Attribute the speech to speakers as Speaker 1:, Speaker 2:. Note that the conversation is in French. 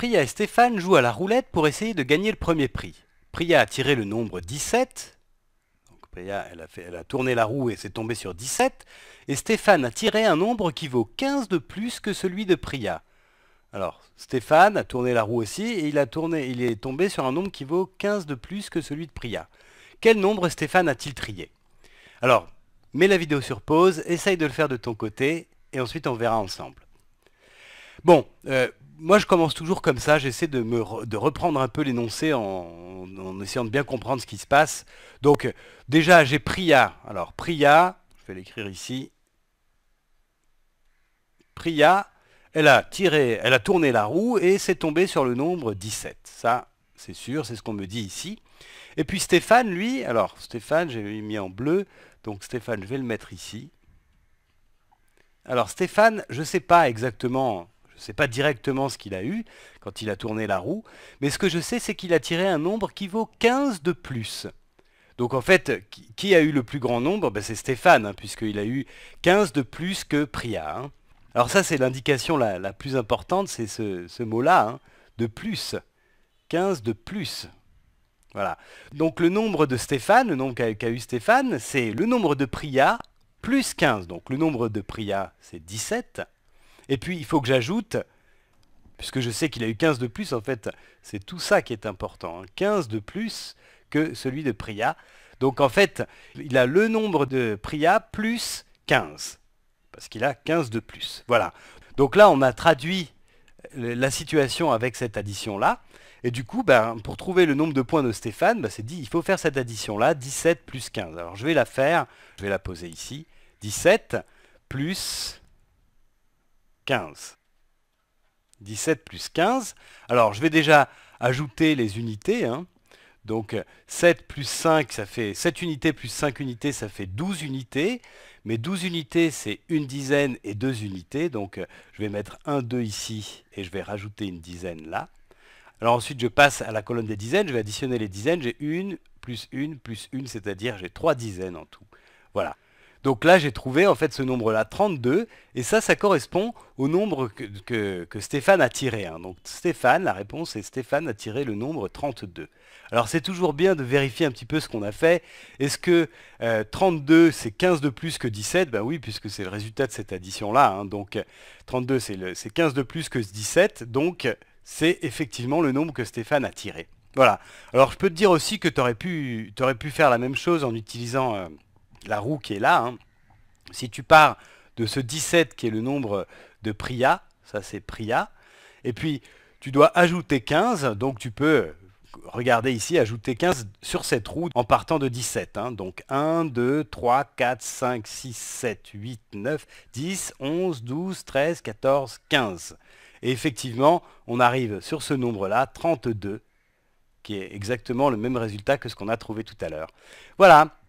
Speaker 1: Priya et Stéphane jouent à la roulette pour essayer de gagner le premier prix. Priya a tiré le nombre 17. Donc Priya, elle a, fait, tourné la roue et s'est tombée sur 17. Et Stéphane a tiré un nombre qui vaut 15 de plus que celui de Priya. Alors, Stéphane a tourné la roue aussi et il, a tourné, il est tombé sur un nombre qui vaut 15 de plus que celui de Priya. Quel nombre Stéphane a-t-il trié Alors, mets la vidéo sur pause, essaye de le faire de ton côté et ensuite on verra ensemble. Bon, euh, moi, je commence toujours comme ça. J'essaie de me reprendre un peu l'énoncé en, essayant de bien comprendre ce qui se passe. Donc, déjà, j'ai Priya. Alors, Priya, je vais l'écrire ici. Priya, elle a tiré, elle a tourné la roue et s'est tombée sur le nombre 17. Ça, c'est sûr, c'est ce qu'on me dit ici. Et puis Stéphane, lui, alors Stéphane, j'ai mis en bleu, donc Stéphane, je vais le mettre ici. Alors Stéphane, je ne sais pas exactement ne sais pas directement ce qu'il a eu quand il a tourné la roue, mais ce que je sais, c'est qu'il a tiré un nombre qui vaut 15 de plus. Donc en fait, qui a eu le plus grand nombre ben, C'est Stéphane, hein, puisqu'il a eu 15 de plus que Priya. Hein. Alors ça, c'est l'indication la, plus importante, c'est ce, mot-là, hein, de plus. 15 de plus. Voilà. Donc le nombre de Stéphane, le nombre qu'a eu Stéphane, c'est le nombre de Priya plus 15. Donc le nombre de Priya, c'est 17. Et puis, il faut que j'ajoute, puisque je sais qu'il a eu 15 de plus, en fait, c'est tout ça qui est important. 15 hein. de plus que celui de Priya. Donc, en fait, il a le nombre de Priya plus 15. Parce qu'il a 15 de plus. Voilà. Donc là, on a traduit la situation avec cette addition-là. Et du coup, ben, pour trouver le nombre de points de Stéphane, ben, c'est dit, il faut faire cette addition-là, 17 plus 15. Alors je vais la faire, je vais la poser ici. 17 plus 15. 17 plus 15. Alors, je vais déjà ajouter les unités. Hein. Donc, 7 plus 5, ça fait 7 unités plus 5 unités, ça fait 12 unités. Mais 12 unités, c'est une dizaine et deux unités. Donc, je vais mettre 1, 2 ici et je vais rajouter une dizaine là. Alors ensuite, je passe à la colonne des dizaines. Je vais additionner les dizaines. J'ai une plus une plus une, c'est-à-dire j'ai trois dizaines en tout. Voilà. Donc là, j'ai trouvé en fait ce nombre-là, 32, et ça, ça correspond au nombre que, Stéphane a tiré. Hein. Donc Stéphane, la réponse est Stéphane a tiré le nombre 32. Alors c'est toujours bien de vérifier un petit peu ce qu'on a fait. Est-ce que 32, euh, c'est 15 de plus que 17 Ben oui, puisque c'est le résultat de cette addition-là. Hein. Donc 32, c'est 15 de plus que 17, donc c'est effectivement le nombre que Stéphane a tiré. Voilà. Alors je peux te dire aussi que tu aurais pu, aurais pu faire la même chose en utilisant... Euh, la roue qui est là. Hein. Si tu pars de ce 17 qui est le nombre de Priya, ça c'est Priya, et puis tu dois ajouter 15, donc tu peux, regarder ici, ajouter 15 sur cette roue en partant de 17. Hein. Donc 1, 2, 3, 4, 5, 6, 7, 8, 9, 10, 11, 12, 13, 14, 15. Et effectivement, on arrive sur ce nombre-là, 32, qui est exactement le même résultat que ce qu'on a trouvé tout à l'heure. Voilà,